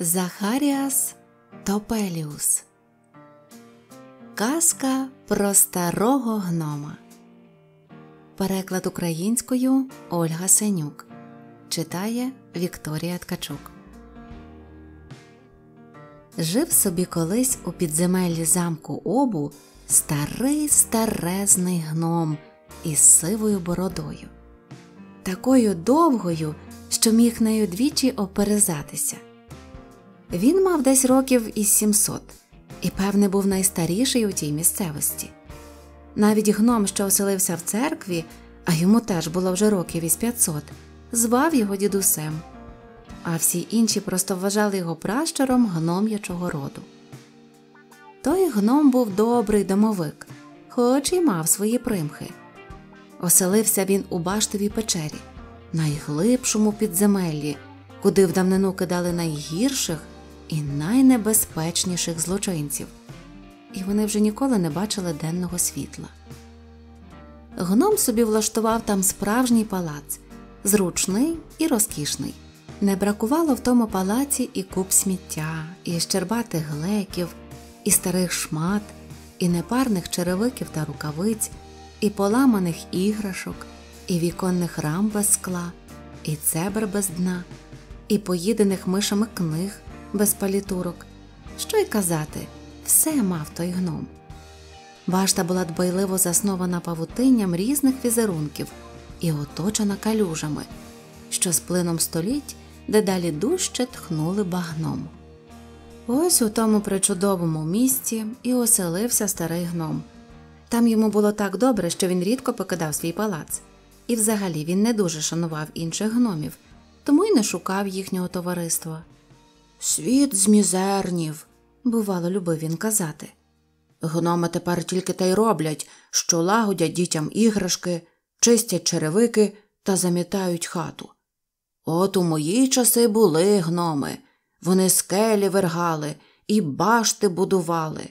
Захаріас Топеліус Казка про старого гнома. Переклад українською Ольга Сенюк читає Вікторія Ткачук. Жив собі колись у підземеллі замку обу старий старезний гном із сивою бородою. Такою довгою, що міг нею двічі оперезатися. Він мав десь років із 700 і, певне, був найстаріший у тій місцевості. Навіть гном, що оселився в церкві, а йому теж було вже років із 500, звав його дідусем, а всі інші просто вважали його пращуром гном'ячого роду. Той гном був добрий домовик, хоч і мав свої примхи. Оселився він у баштовій печері, найглибшому підземеллі, куди в давнину кидали найгірших і найнебезпечніших злочинців, і вони вже ніколи не бачили денного світла. Гном собі влаштував там справжній палац, зручний і розкішний. Не бракувало в тому палаці і куб сміття, і щербатих глеків, і старих шмат, і непарних черевиків та рукавиць, і поламаних іграшок, і віконних рам без скла, і цебер без дна, і поїдених мишами книг, без палітурок. Що й казати, все мав той гном. Башта була дбайливо заснована павутинням різних візерунків і оточена калюжами, що з плином століть дедалі дужче тхнули багном. Ось у тому причудовому місці і оселився старий гном. Там йому було так добре, що він рідко покидав свій палац, і взагалі він не дуже шанував інших гномів, тому й не шукав їхнього товариства. Світ з мізернів, бувало, любив він казати. Гноми тепер тільки та й роблять, що лагодять дітям іграшки, чистять черевики та замітають хату. От у мої часи були гноми, вони скелі вергали і башти будували.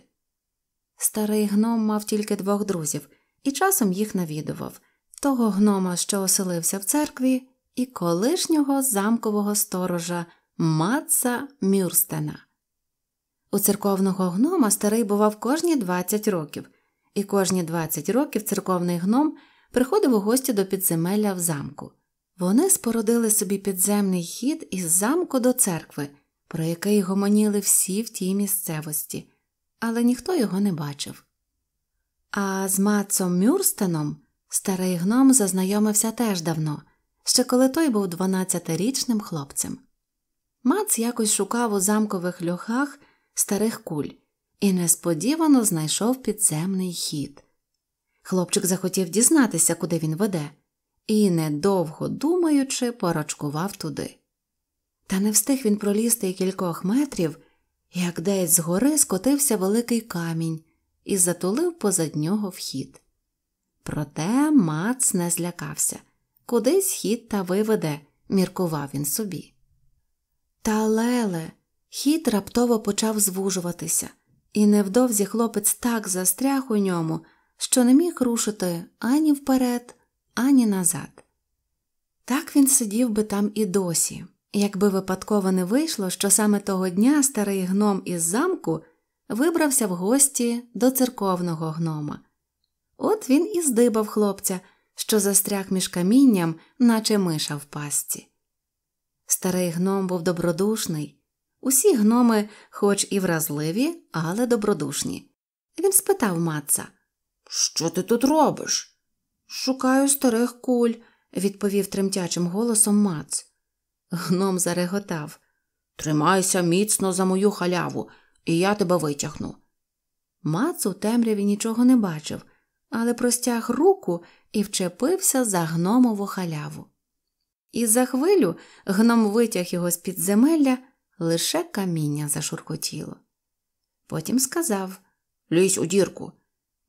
Старий гном мав тільки двох друзів і часом їх навідував того гнома, що оселився в церкві, і колишнього замкового сторожа Маца Мюрстена. У церковного гнома старий бував кожні 20 років, і кожні 20 років церковний гном приходив у гості до підземелля в замку. Вони спородили собі підземний хід із замку до церкви, про який гомоніли всі в тій місцевості, але ніхто його не бачив. А з Мацом Мюрстеном старий гном зазнайомився теж давно, ще коли той був 12-річним хлопцем. Мац якось шукав у замкових льохах старих куль і несподівано знайшов підземний хід. Хлопчик захотів дізнатися, куди він веде, і, недовго думаючи, порочкував туди. Та не встиг він пролізти кількох метрів, як десь згори скотився великий камінь і затулив позад нього вхід. Проте мац не злякався кудись хід та виведе, міркував він собі. Та леле, хід раптово почав звужуватися, і невдовзі хлопець так застряг у ньому, що не міг рушити ані вперед, ані назад. Так він сидів би там і досі, якби випадково не вийшло, що саме того дня старий гном із замку вибрався в гості до церковного гнома. От він і здибав хлопця, що застряг між камінням, наче миша в пастці. Старий гном був добродушний. Усі гноми, хоч і вразливі, але добродушні. Він спитав Матца. Що ти тут робиш? Шукаю старих куль, відповів тремтячим голосом Мац. Гном зареготав. Тримайся міцно за мою халяву, і я тебе витягну. Мац у темряві нічого не бачив, але простяг руку і вчепився за гномову халяву. І за хвилю гном витяг його з під земелля, лише каміння зашуркотіло. Потім сказав Лізь у дірку.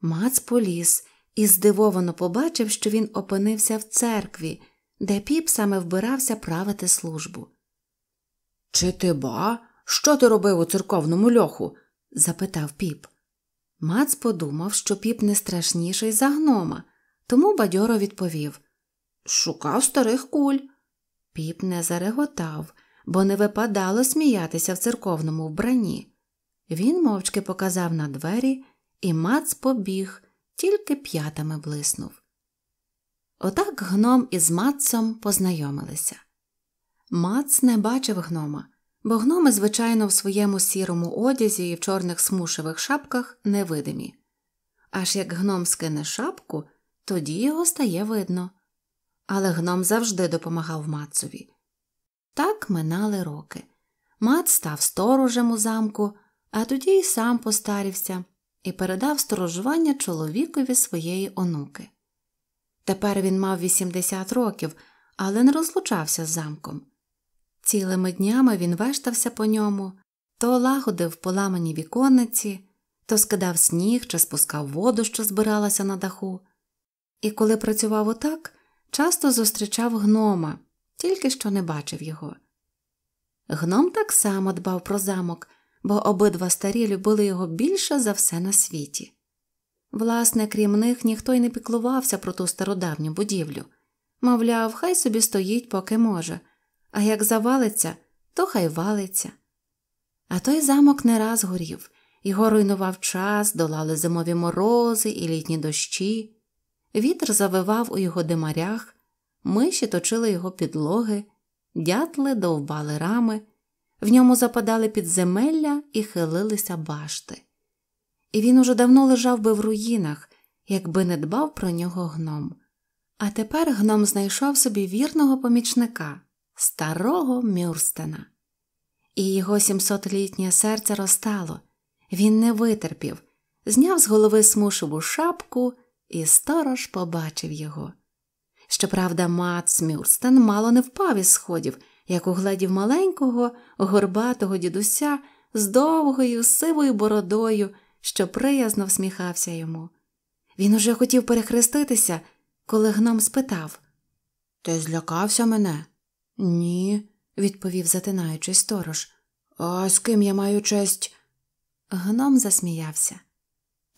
Мац поліз і здивовано побачив, що він опинився в церкві, де піп саме вбирався правити службу. Чи ти ба? Що ти робив у церковному льоху? запитав піп. Мац подумав, що піп не страшніший за гнома, тому бадьоро відповів Шукав старих куль. Піп не зареготав, бо не випадало сміятися в церковному вбранні. Він мовчки показав на двері, і мац побіг, тільки п'ятами блиснув. Отак гном із Мацом познайомилися. Мац не бачив гнома, бо гноми, звичайно, в своєму сірому одязі і в чорних смушевих шапках невидимі. Аж як гном скине шапку, тоді його стає видно але гном завжди допомагав Мацові. Так минали роки. Мат став сторожем у замку, а тоді й сам постарівся і передав сторожування чоловікові своєї онуки. Тепер він мав 80 років, але не розлучався з замком. Цілими днями він вештався по ньому, то лагодив поламані віконниці, то скидав сніг чи спускав воду, що збиралася на даху. І коли працював отак, часто зустрічав гнома, тільки що не бачив його. Гном так само дбав про замок, бо обидва старі любили його більше за все на світі. Власне, крім них, ніхто й не піклувався про ту стародавню будівлю. Мовляв, хай собі стоїть, поки може, а як завалиться, то хай валиться. А той замок не раз горів, його руйнував час, долали зимові морози і літні дощі. Вітер завивав у його димарях, миші точили його підлоги, дятли довбали рами, в ньому западали підземелля і хилилися башти. І він уже давно лежав би в руїнах, якби не дбав про нього гном. А тепер гном знайшов собі вірного помічника, старого Мюрстена. І його сімсотлітнє серце розтало. Він не витерпів, зняв з голови смушеву шапку і сторож побачив його. Щоправда, мат Мюрстен мало не впав із сходів, як угледів маленького, горбатого дідуся з довгою сивою бородою, що приязно всміхався йому. Він уже хотів перехреститися, коли гном спитав Ти злякався мене? Ні, відповів, затинаючись сторож. А з ким я маю честь? Гном засміявся.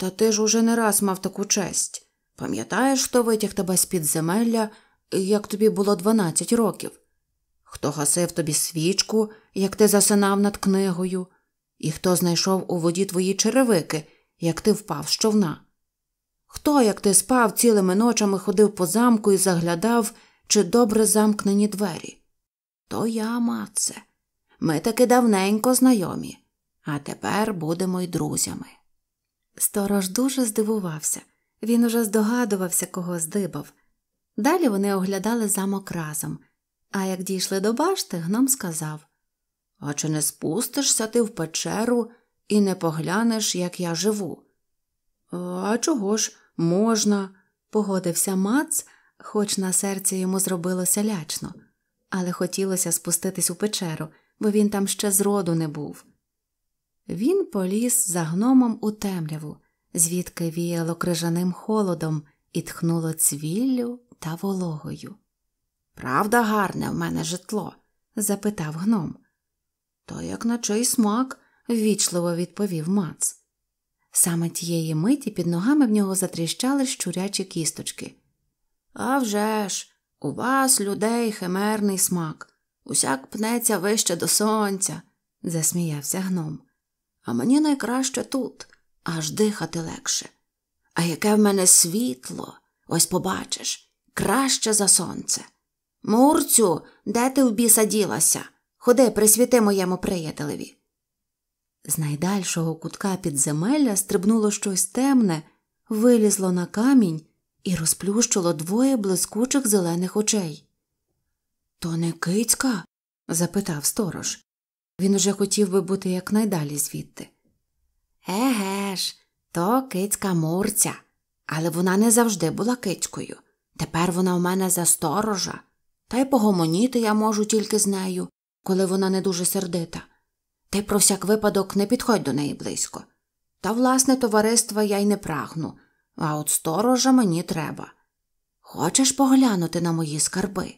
Та ти ж уже не раз мав таку честь. Пам'ятаєш, хто витяг тебе з підземелля, як тобі було дванадцять років? Хто гасив тобі свічку, як ти засинав над книгою, і хто знайшов у воді твої черевики, як ти впав з човна? Хто, як ти спав цілими ночами, ходив по замку і заглядав, чи добре замкнені двері? То я, маце, ми таки давненько знайомі, а тепер будемо й друзями. Сторож дуже здивувався, він уже здогадувався, кого здибав. Далі вони оглядали замок разом, а як дійшли до башти, гном сказав А чи не спустишся ти в печеру і не поглянеш, як я живу? А чого ж можна? погодився Мац, хоч на серці йому зробилося лячно, але хотілося спуститись у печеру, бо він там ще зроду не був. Він поліз за гномом у темряву, звідки віяло крижаним холодом і тхнуло цвіллю та вологою. Правда, гарне в мене житло? запитав гном. То як на чий смак, ввічливо відповів мац. Саме тієї миті під ногами в нього затріщали щурячі кісточки. «А вже ж, у вас, людей, химерний смак, усяк пнеться вище до сонця, засміявся гном а мені найкраще тут, аж дихати легше. А яке в мене світло, ось побачиш, краще за сонце. Мурцю, де ти в біса ділася? Ходи, присвіти моєму приятелеві. З найдальшого кутка підземелля стрибнуло щось темне, вилізло на камінь і розплющило двоє блискучих зелених очей. То не кицька? запитав сторож. Він уже хотів би бути якнайдалі звідти. Еге ж, то кицька мурця, але вона не завжди була кицькою. Тепер вона у мене за сторожа, та й погомоніти я можу тільки з нею, коли вона не дуже сердита. ти про всяк випадок не підходь до неї близько. Та, власне, товариства я й не прагну, а от сторожа мені треба. Хочеш поглянути на мої скарби?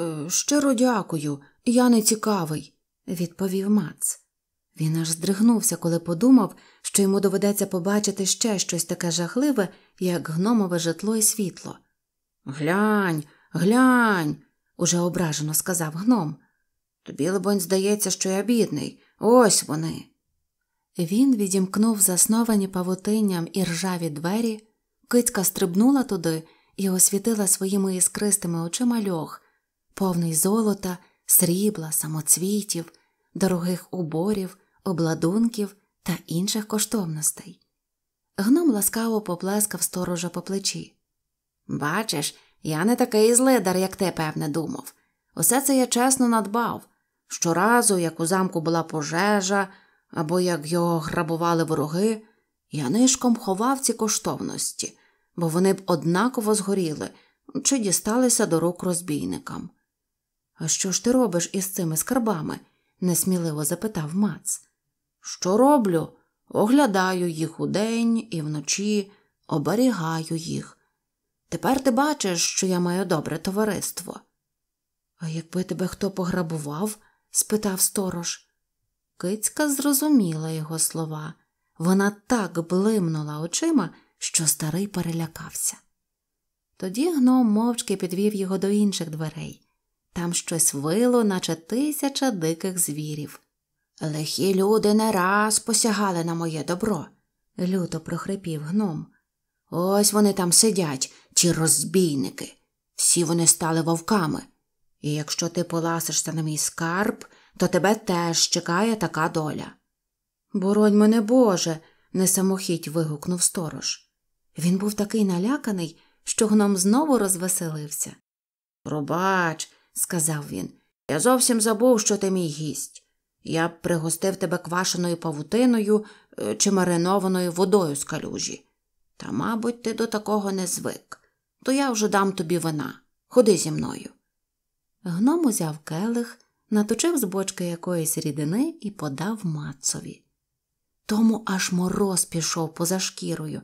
Е, щиро дякую, я не цікавий відповів Мац. Він аж здригнувся, коли подумав, що йому доведеться побачити ще щось таке жахливе, як гномове житло і світло. Глянь, глянь, уже ображено сказав гном. Тобі, либонь, здається, що я бідний. Ось вони. Він відімкнув засновані павутинням і ржаві двері, кицька стрибнула туди і освітила своїми іскристими очима льох, повний золота срібла, самоцвітів, дорогих уборів, обладунків та інших коштовностей. Гном ласкаво поплескав сторожа по плечі. Бачиш, я не такий злидар, як ти, певне, думав. Усе це я чесно надбав. Щоразу, як у замку була пожежа або як його грабували вороги, я нишком ховав ці коштовності, бо вони б однаково згоріли чи дісталися до рук розбійникам. А що ж ти робиш із цими скарбами? несміливо запитав Мац. Що роблю? Оглядаю їх удень і вночі, оберігаю їх. Тепер ти бачиш, що я маю добре товариство. А якби тебе хто пограбував? спитав сторож. Кицька зрозуміла його слова. Вона так блимнула очима, що старий перелякався. Тоді гном мовчки підвів його до інших дверей. Там щось вило, наче тисяча диких звірів. Лихі люди не раз посягали на моє добро, люто прохрипів гном. Ось вони там сидять, ці розбійники. Всі вони стали вовками. І якщо ти поласишся на мій скарб, то тебе теж чекає така доля. Боронь мене Боже, несамохіть вигукнув сторож. Він був такий наляканий, що гном знову розвеселився. Пробач, сказав він. Я зовсім забув, що ти мій гість. Я б пригостив тебе квашеною павутиною е, чи маринованою водою з калюжі. Та, мабуть, ти до такого не звик, то я вже дам тобі вина. Ходи зі мною. Гном узяв келих, наточив з бочки якоїсь рідини і подав мацові. Тому аж мороз пішов поза шкірою,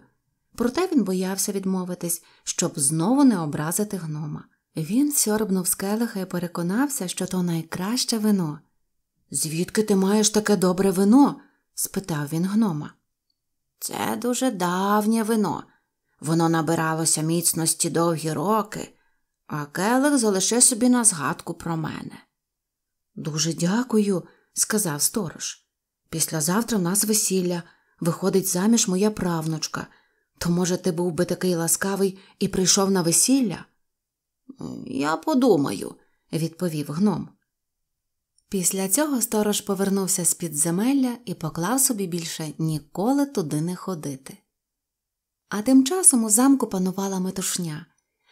проте він боявся відмовитись, щоб знову не образити гнома. Він сьорбнув з келиха і переконався, що то найкраще вино. Звідки ти маєш таке добре вино? спитав він гнома. Це дуже давнє вино. Воно набиралося міцності довгі роки, а келих залиши собі на згадку про мене. Дуже дякую, сказав сторож. Післязавтра в нас весілля, виходить заміж моя правнучка. То, може, ти був би такий ласкавий і прийшов на весілля? Я подумаю, відповів гном. Після цього сторож повернувся з підземелля і поклав собі більше ніколи туди не ходити. А тим часом у замку панувала метушня,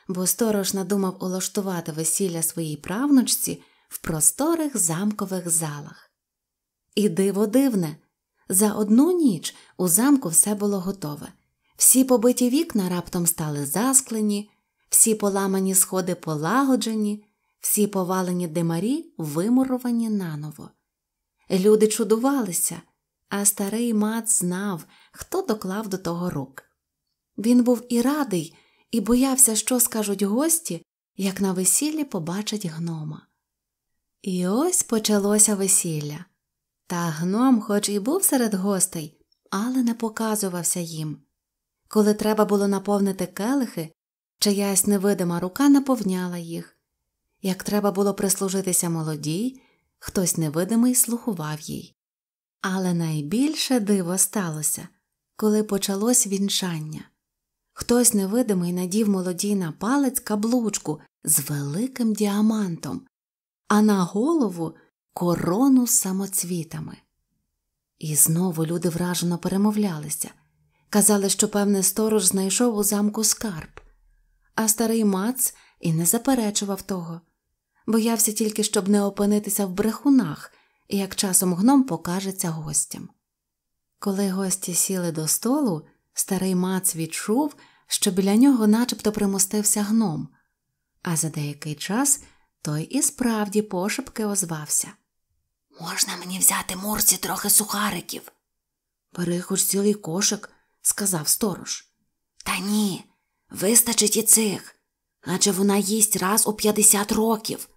бо сторож надумав улаштувати весілля своїй правнучці в просторих замкових залах. І диво дивне, за одну ніч у замку все було готове, всі побиті вікна раптом стали засклені всі поламані сходи полагоджені, всі повалені димарі вимуровані наново. Люди чудувалися, а старий мат знав, хто доклав до того рук. Він був і радий, і боявся, що скажуть гості, як на весіллі побачать гнома. І ось почалося весілля. Та гном, хоч і був серед гостей, але не показувався їм. Коли треба було наповнити келихи, чиясь невидима рука наповняла їх. Як треба було прислужитися молодій, хтось невидимий слухував їй. Але найбільше диво сталося, коли почалось вінчання. Хтось невидимий надів молодій на палець каблучку з великим діамантом, а на голову корону з самоцвітами. І знову люди вражено перемовлялися казали, що певний сторож знайшов у замку скарб а старий мац і не заперечував того, боявся тільки, щоб не опинитися в брехунах і як часом гном покажеться гостям. Коли гості сіли до столу, старий мац відчув, що біля нього начебто примостився гном, а за деякий час той і справді пошепки озвався. Можна мені взяти мурці трохи сухариків? Бери цілий кошик, сказав сторож. Та ні, Вистачить і цих, адже вона їсть раз у п'ятдесят років,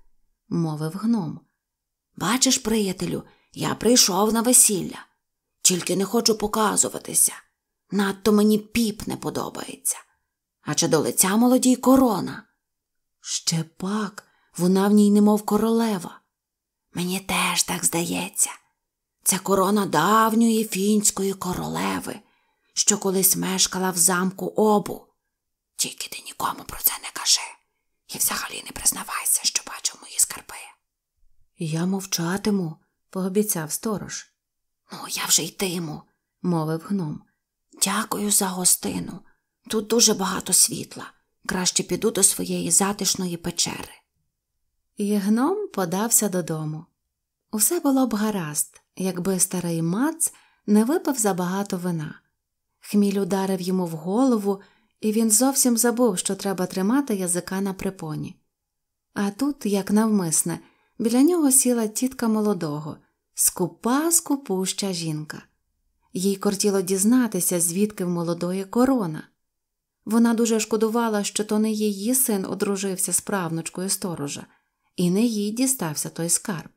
мовив гном. Бачиш, приятелю, я прийшов на весілля, тільки не хочу показуватися. Надто мені піп не подобається. Адже до лиця молодій корона. Ще пак, вона в ній немов королева. Мені теж так здається. Це корона давньої фінської королеви, що колись мешкала в замку обу. Тільки ти нікому про це не кажи і взагалі не признавайся, що бачив мої скарби. Я мовчатиму, пообіцяв сторож. Ну, я вже йтиму, мовив гном. Дякую за гостину. Тут дуже багато світла. Краще піду до своєї затишної печери. І гном подався додому. Усе було б гаразд, якби старий мац не випив забагато вина. Хміль ударив йому в голову і він зовсім забув, що треба тримати язика на припоні. А тут, як навмисне, біля нього сіла тітка молодого, скупа скупуща жінка. Їй кортіло дізнатися, звідки в молодої корона. Вона дуже шкодувала, що то не її син одружився з правнучкою сторожа, і не їй дістався той скарб.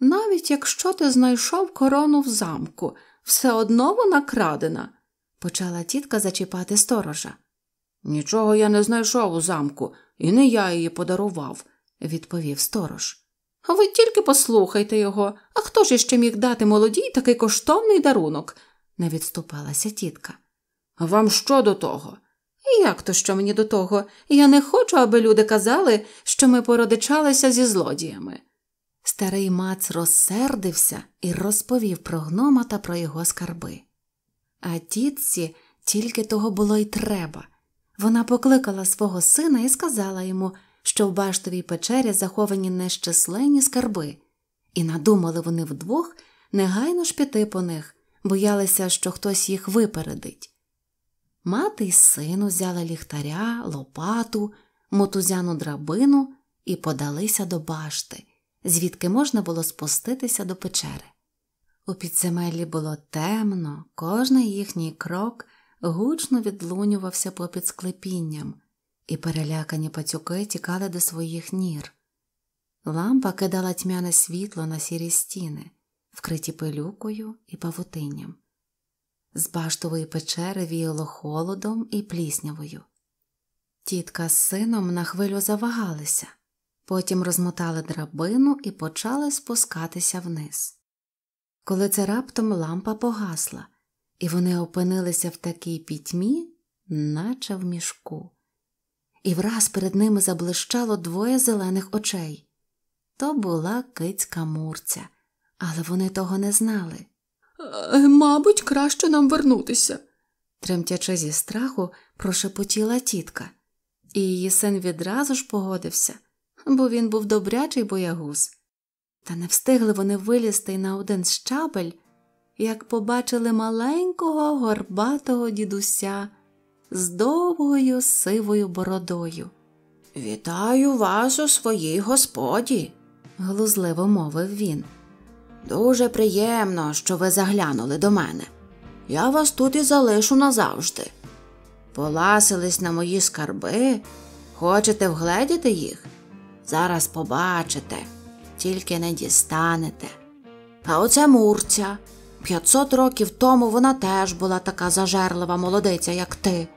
Навіть якщо ти знайшов корону в замку, все одно вона крадена, почала тітка зачіпати сторожа. Нічого я не знайшов у замку, і не я її подарував, відповів сторож. Ви тільки послухайте його, а хто ж іще міг дати молодій такий коштовний дарунок, не відступалася тітка. А вам що до того? Як то що мені до того? Я не хочу, аби люди казали, що ми породичалися зі злодіями. Старий мац розсердився і розповів про гнома та про його скарби. А тітці тільки того було й треба. Вона покликала свого сина і сказала йому, що в баштовій печері заховані нещасленні скарби, і надумали вони вдвох негайно ж піти по них, боялися, що хтось їх випередить. Мати й син взяли ліхтаря, лопату, мотузяну драбину і подалися до башти, звідки можна було спуститися до печери. У підземеллі було темно, кожен їхній крок гучно відлунювався попід склепінням, і перелякані пацюки тікали до своїх нір. Лампа кидала тьмяне світло на сірі стіни, вкриті пилюкою і павутинням. З баштової печери віяло холодом і пліснявою. Тітка з сином на хвилю завагалися, потім розмотали драбину і почали спускатися вниз коли це раптом лампа погасла, і вони опинилися в такій пітьмі, наче в мішку. І враз перед ними заблищало двоє зелених очей. То була кицька мурця, але вони того не знали. Е, мабуть, краще нам вернутися, тремтячи зі страху, прошепотіла тітка, і її син відразу ж погодився, бо він був добрячий боягуз. Та не встигли вони вилізти на один щабель, як побачили маленького горбатого дідуся з довгою сивою бородою. Вітаю вас у своїй господі, глузливо мовив він. Дуже приємно, що ви заглянули до мене. Я вас тут і залишу назавжди. Поласились на мої скарби, хочете вгледіти їх? Зараз побачите тільки не дістанете. А оце Мурця. П'ятсот років тому вона теж була така зажерлива молодиця, як ти,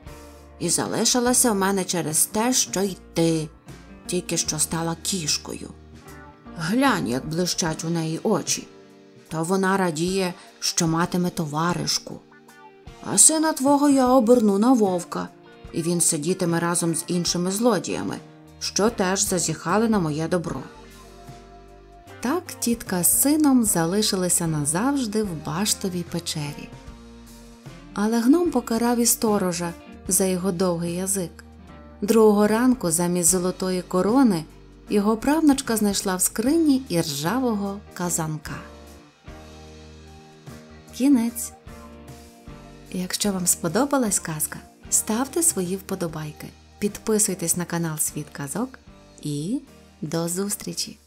і залишилася в мене через те, що й ти, тільки що стала кішкою. Глянь, як блищать у неї очі. То вона радіє, що матиме товаришку. А сина твого я оберну на вовка, і він сидітиме разом з іншими злодіями, що теж зазіхали на моє добро. Так тітка з сином залишилися назавжди в баштовій печері. Але гном покарав і сторожа за його довгий язик. Другого ранку, замість золотої корони, його правночка знайшла в скрині іржавого казанка. Кінець. Якщо вам сподобалась казка, ставте свої вподобайки, підписуйтесь на канал Світ Казок і до зустрічі!